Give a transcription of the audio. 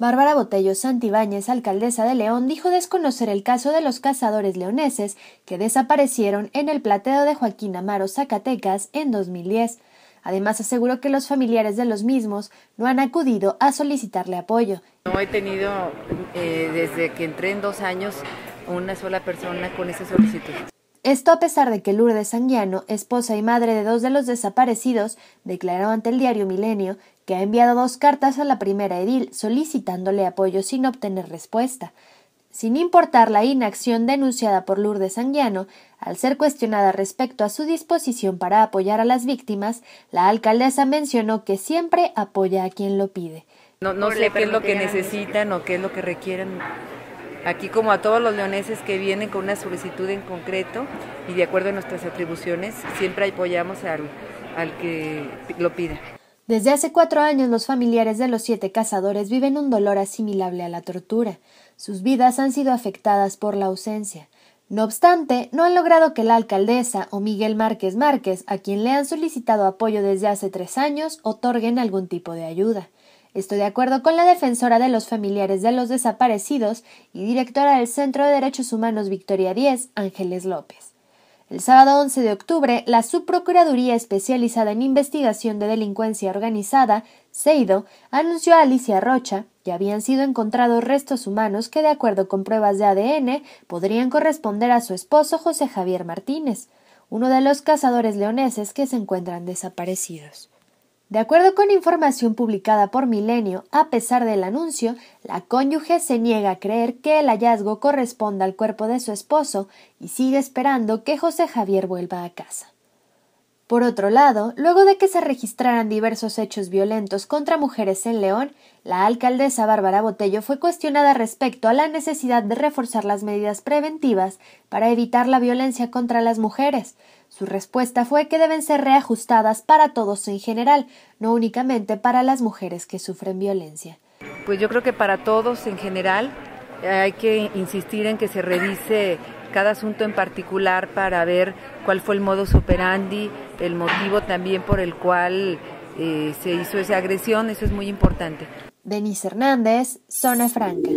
Bárbara Botello Santibáñez, alcaldesa de León, dijo desconocer el caso de los cazadores leoneses que desaparecieron en el plateo de Joaquín Amaro, Zacatecas, en 2010. Además, aseguró que los familiares de los mismos no han acudido a solicitarle apoyo. No he tenido, eh, desde que entré en dos años, una sola persona con esa solicitud. Esto a pesar de que Lourdes Sanguiano, esposa y madre de dos de los desaparecidos, declaró ante el diario Milenio que ha enviado dos cartas a la primera edil solicitándole apoyo sin obtener respuesta. Sin importar la inacción denunciada por Lourdes Sanguiano, al ser cuestionada respecto a su disposición para apoyar a las víctimas, la alcaldesa mencionó que siempre apoya a quien lo pide. No, no sé qué es lo que necesitan o qué es lo que requieren aquí como a todos los leoneses que vienen con una solicitud en concreto y de acuerdo a nuestras atribuciones, siempre apoyamos al, al que lo pida. Desde hace cuatro años los familiares de los siete cazadores viven un dolor asimilable a la tortura. Sus vidas han sido afectadas por la ausencia. No obstante, no han logrado que la alcaldesa o Miguel Márquez Márquez, a quien le han solicitado apoyo desde hace tres años, otorguen algún tipo de ayuda. Estoy de acuerdo con la defensora de los familiares de los desaparecidos y directora del Centro de Derechos Humanos Victoria 10, Ángeles López. El sábado 11 de octubre, la Subprocuraduría Especializada en Investigación de Delincuencia Organizada, SEIDO, anunció a Alicia Rocha que habían sido encontrados restos humanos que, de acuerdo con pruebas de ADN, podrían corresponder a su esposo José Javier Martínez, uno de los cazadores leoneses que se encuentran desaparecidos. De acuerdo con información publicada por Milenio, a pesar del anuncio, la cónyuge se niega a creer que el hallazgo corresponda al cuerpo de su esposo y sigue esperando que José Javier vuelva a casa. Por otro lado, luego de que se registraran diversos hechos violentos contra mujeres en León, la alcaldesa Bárbara Botello fue cuestionada respecto a la necesidad de reforzar las medidas preventivas para evitar la violencia contra las mujeres. Su respuesta fue que deben ser reajustadas para todos en general, no únicamente para las mujeres que sufren violencia. Pues yo creo que para todos en general eh, hay que insistir en que se revise cada asunto en particular para ver cuál fue el modo operandi, el motivo también por el cual eh, se hizo esa agresión, eso es muy importante. Denise Hernández, Zona Franca.